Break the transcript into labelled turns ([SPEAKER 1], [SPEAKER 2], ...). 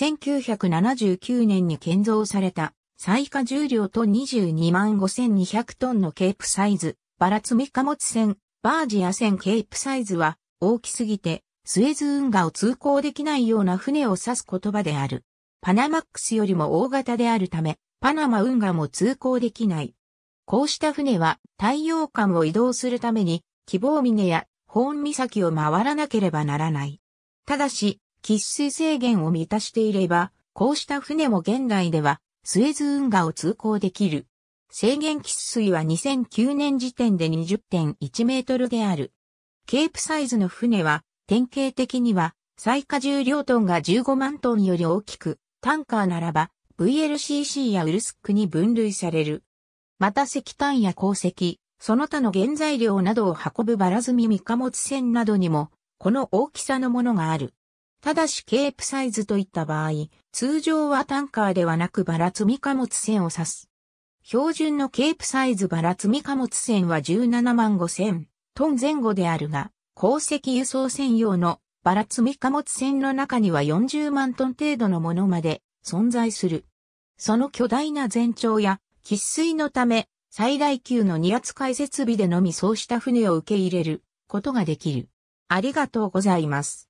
[SPEAKER 1] 1979年に建造された最下重量と22万5200トンのケープサイズ、バラ積み貨物船、バージア船ケープサイズは大きすぎてスエズ運河を通行できないような船を指す言葉である。パナマックスよりも大型であるため、パナマ運河も通行できない。こうした船は太陽間を移動するために希望峰やホーン岬を回らなければならない。ただし、喫水制限を満たしていれば、こうした船も現代ではスエズ運河を通行できる。制限喫水は2009年時点で20.1メートルである。ケープサイズの船は典型的には最下重量トンが15万トンより大きく、タンカーならば VLCC やウルスックに分類される。また石炭や鉱石、その他の原材料などを運ぶバラ積み貨物船などにも、この大きさのものがある。ただしケープサイズといった場合、通常はタンカーではなくバラ積み貨物船を指す。標準のケープサイズバラ積み貨物船は17万5千トン前後であるが、鉱石輸送専用のバラ積み貨物船の中には40万トン程度のものまで存在する。その巨大な全長や、喫水のため、最大級の荷扱い設備でのみそうした船を受け入れることができる。ありがとうございます。